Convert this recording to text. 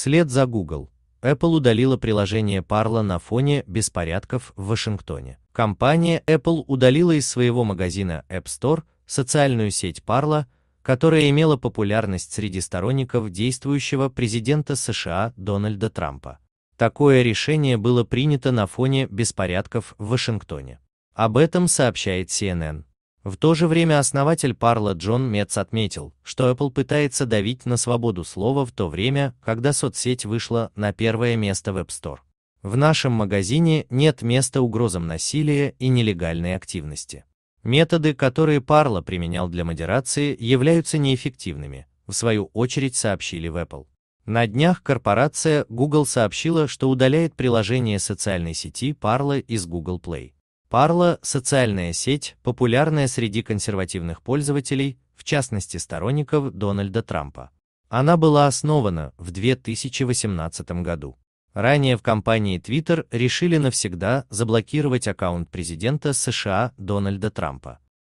Вслед за Google, Apple удалила приложение Parler на фоне беспорядков в Вашингтоне. Компания Apple удалила из своего магазина App Store социальную сеть Parler, которая имела популярность среди сторонников действующего президента США Дональда Трампа. Такое решение было принято на фоне беспорядков в Вашингтоне. Об этом сообщает CNN. В то же время основатель Парла Джон Мец отметил, что Apple пытается давить на свободу слова в то время, когда соцсеть вышла на первое место в App Store. В нашем магазине нет места угрозам насилия и нелегальной активности. Методы, которые Парла применял для модерации, являются неэффективными, в свою очередь сообщили в Apple. На днях корпорация Google сообщила, что удаляет приложение социальной сети Parler из Google Play. Парла — социальная сеть, популярная среди консервативных пользователей, в частности сторонников Дональда Трампа. Она была основана в 2018 году. Ранее в компании Twitter решили навсегда заблокировать аккаунт президента США Дональда Трампа.